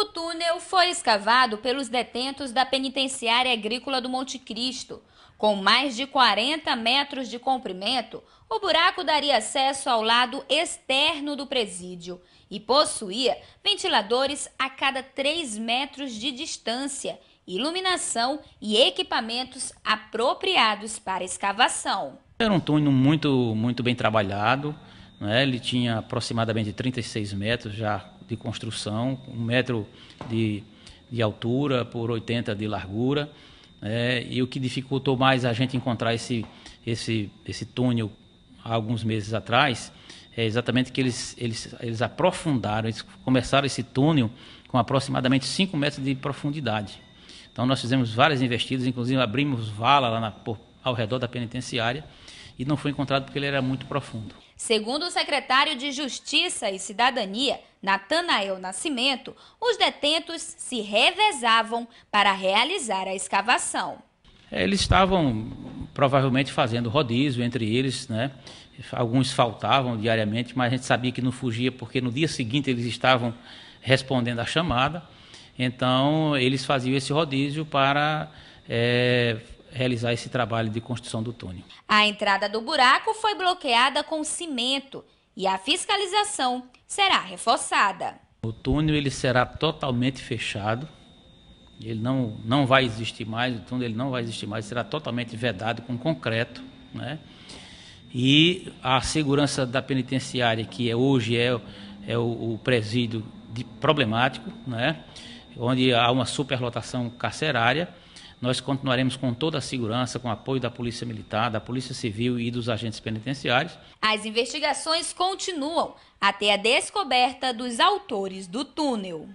O túnel foi escavado pelos detentos da Penitenciária Agrícola do Monte Cristo. Com mais de 40 metros de comprimento, o buraco daria acesso ao lado externo do presídio e possuía ventiladores a cada 3 metros de distância, iluminação e equipamentos apropriados para escavação. Era um túnel muito, muito bem trabalhado, né? ele tinha aproximadamente 36 metros já de construção, um metro de, de altura por 80 de largura. É, e o que dificultou mais a gente encontrar esse, esse, esse túnel há alguns meses atrás é exatamente que eles, eles, eles aprofundaram, eles começaram esse túnel com aproximadamente 5 metros de profundidade. Então nós fizemos várias investidas, inclusive abrimos vala lá na, por, ao redor da penitenciária e não foi encontrado porque ele era muito profundo. Segundo o secretário de Justiça e Cidadania, Natanael Nascimento, os detentos se revezavam para realizar a escavação. Eles estavam provavelmente fazendo rodízio entre eles, né? Alguns faltavam diariamente, mas a gente sabia que não fugia porque no dia seguinte eles estavam respondendo à chamada. Então eles faziam esse rodízio para é, realizar esse trabalho de construção do túnel. A entrada do buraco foi bloqueada com cimento e a fiscalização será reforçada. O túnel ele será totalmente fechado. Ele não, não vai existir mais, o túnel ele não vai existir mais, será totalmente vedado com concreto, né? E a segurança da penitenciária, que é, hoje é, é o, o presídio de, problemático, né? onde há uma superlotação carcerária, nós continuaremos com toda a segurança, com o apoio da Polícia Militar, da Polícia Civil e dos agentes penitenciários. As investigações continuam até a descoberta dos autores do túnel.